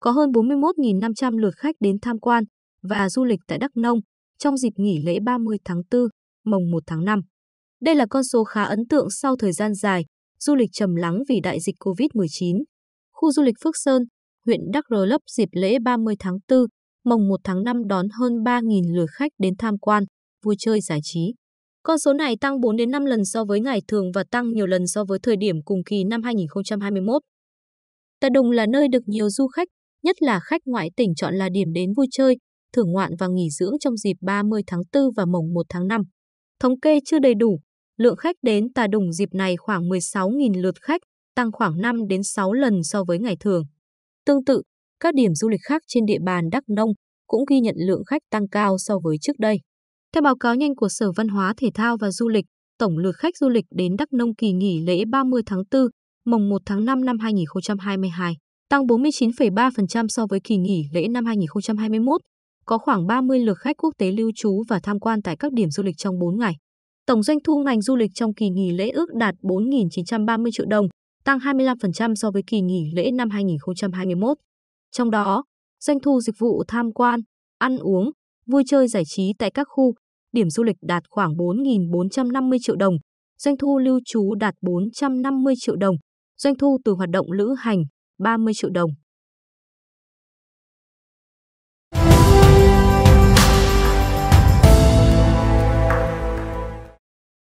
Có hơn 41.500 lượt khách đến tham quan và du lịch tại Đắk Nông trong dịp nghỉ lễ 30 tháng 4, mồng 1 tháng 5. Đây là con số khá ấn tượng sau thời gian dài, du lịch trầm lắng vì đại dịch COVID-19. Khu du lịch Phước Sơn, huyện Đắk Rờ Lấp dịp lễ 30 tháng 4, mồng 1 tháng 5 đón hơn 3.000 lượt khách đến tham quan, vui chơi giải trí. Con số này tăng 4 đến 5 lần so với ngày thường và tăng nhiều lần so với thời điểm cùng kỳ năm 2021. Tà Đồng là nơi được nhiều du khách nhất là khách ngoại tỉnh chọn là điểm đến vui chơi, thưởng ngoạn và nghỉ dưỡng trong dịp 30 tháng 4 và mồng 1 tháng 5. Thống kê chưa đầy đủ, lượng khách đến Tà Đùng dịp này khoảng 16.000 lượt khách, tăng khoảng 5 đến 6 lần so với ngày thường. Tương tự, các điểm du lịch khác trên địa bàn Đắk Nông cũng ghi nhận lượng khách tăng cao so với trước đây. Theo báo cáo nhanh của Sở Văn hóa Thể thao và Du lịch, tổng lượt khách du lịch đến Đắk Nông kỳ nghỉ lễ 30 tháng 4, mồng 1 tháng 5 năm 2022 tăng 49,3% so với kỳ nghỉ lễ năm 2021, có khoảng 30 lượt khách quốc tế lưu trú và tham quan tại các điểm du lịch trong 4 ngày. Tổng doanh thu ngành du lịch trong kỳ nghỉ lễ ước đạt 4.930 triệu đồng, tăng 25% so với kỳ nghỉ lễ năm 2021. Trong đó, doanh thu dịch vụ tham quan, ăn uống, vui chơi giải trí tại các khu, điểm du lịch đạt khoảng 4.450 triệu đồng, doanh thu lưu trú đạt 450 triệu đồng, doanh thu từ hoạt động lữ hành 30 triệu đồng.